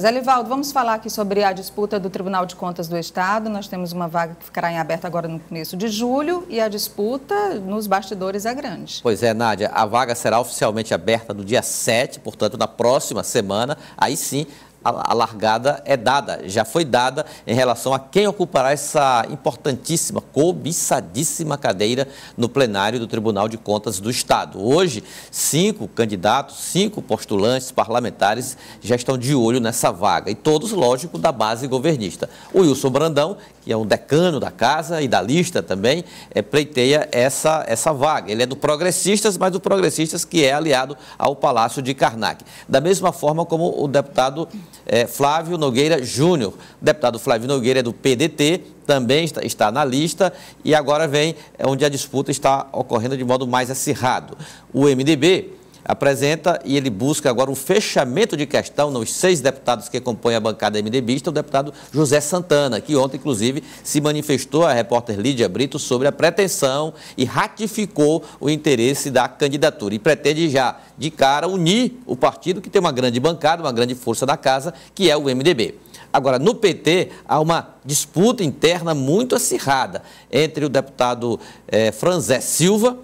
Zé Livaldo, vamos falar aqui sobre a disputa do Tribunal de Contas do Estado. Nós temos uma vaga que ficará em aberto agora no começo de julho e a disputa nos bastidores é grande. Pois é, Nádia, a vaga será oficialmente aberta no dia 7, portanto, na próxima semana. Aí sim, a, largada é dada, já foi dada em relação a quem ocupará essa importantíssima, cobiçadíssima cadeira no plenário do Tribunal de Contas do Estado. Hoje, cinco candidatos, cinco postulantes parlamentares já estão de olho nessa vaga, e todos, lógico, da base governista. O Wilson Brandão, que é um decano da casa e da lista também, é, pleiteia essa, essa vaga. Ele é do Progressistas, mas do Progressistas que é aliado ao Palácio de Karnak. Da mesma forma como o deputado é, Flávio Nogueira Júnior. deputado Flávio Nogueira é do PDT, também está, está, na lista e agora vem é onde a disputa está ocorrendo de modo mais acirrado. O MDB apresenta e ele busca agora o fechamento de questão nos seis deputados que compõem a bancada MDBista, o deputado José Santana, que ontem, inclusive, se manifestou à repórter Lídia Brito sobre a pretensão e ratificou o interesse da candidatura. E pretende já, de cara, unir o partido que tem uma grande bancada, uma grande força da casa, que é o MDB. Agora, no PT, há uma disputa interna muito acirrada entre o deputado eh, Franzé Silva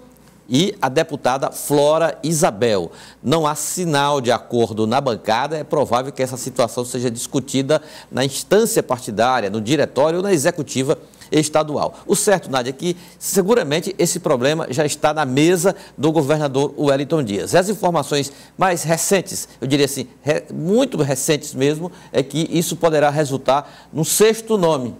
e a deputada Flora Isabel. Não há sinal de acordo na bancada, é provável que essa situação seja discutida na instância partidária, no diretório ou na executiva estadual. O certo, Nádia, é que seguramente esse problema já está na mesa do governador Wellington Dias. As informações mais recentes, eu diria assim, muito recentes mesmo, é que isso poderá resultar num sexto nome,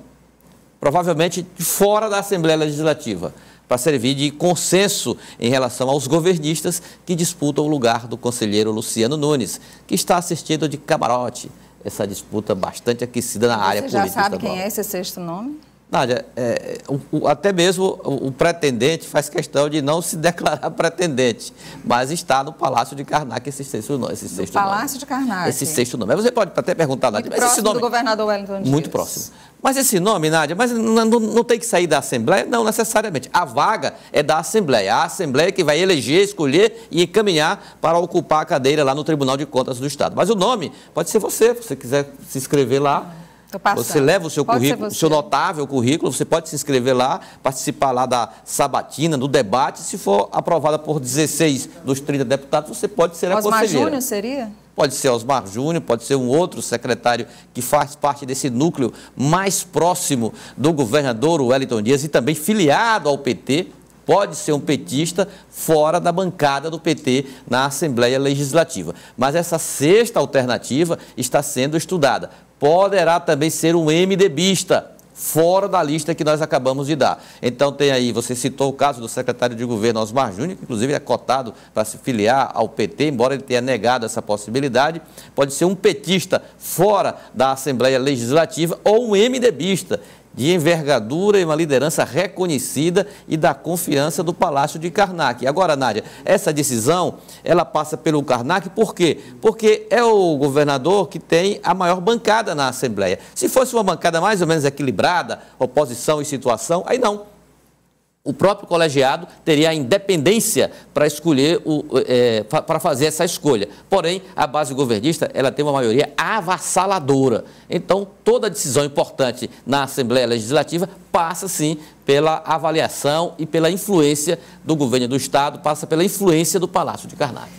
provavelmente fora da Assembleia Legislativa para servir de consenso em relação aos governistas que disputam o lugar do conselheiro Luciano Nunes, que está assistindo de camarote essa disputa bastante aquecida na área política. Você já sabe quem é esse sexto nome? Nádia, é, o, o, até mesmo o, o, pretendente faz questão de não se declarar pretendente, mas está no Palácio de Karnak esse sexto nome. Esse sexto Palácio nome, de Karnak. Esse sexto nome. você pode até perguntar, Nádia, muito mas esse nome... do governador Wellington Dias. Muito próximo. Mas esse nome, Nádia, mas não, não, não, tem que sair da Assembleia? Não, necessariamente. A vaga é da Assembleia. A Assembleia que vai eleger, escolher e encaminhar para ocupar a cadeira lá no Tribunal de Contas do Estado. Mas o nome pode ser você, se você quiser se inscrever lá estou passando. Você leva o seu pode currículo, o seu notável currículo, você pode se inscrever lá, participar lá da sabatina, do debate. Se for aprovada por 16 dos 30 deputados, você pode ser Osmar a conselheira. Osmar Júnior seria? Pode ser Osmar Júnior, pode ser um outro secretário que faz parte desse núcleo mais próximo do governador Wellington Dias e também filiado ao PT, pode ser um petista fora da bancada do PT na Assembleia Legislativa. Mas essa sexta alternativa está sendo estudada. Poderá também ser um MDBista fora da lista que nós acabamos de dar. Então tem aí, você citou o caso do secretário de governo Osmar Júnior, que inclusive é cotado para se filiar ao PT, embora ele tenha negado essa possibilidade, pode ser um petista fora da Assembleia Legislativa ou um MDBista de envergadura e uma liderança reconhecida e da confiança do Palácio de Karnak. Agora, Nádia, essa decisão, ela passa pelo Karnak por quê? Porque é o governador que tem a maior bancada na Assembleia. Se fosse uma bancada mais ou menos equilibrada, oposição e situação, aí não o próprio colegiado teria a independência para escolher, o, é, para fazer essa escolha. Porém, a base governista ela tem uma maioria avassaladora. Então, toda decisão importante na Assembleia Legislativa passa sim pela avaliação e pela influência do governo do Estado, passa pela influência do Palácio de Carnaval.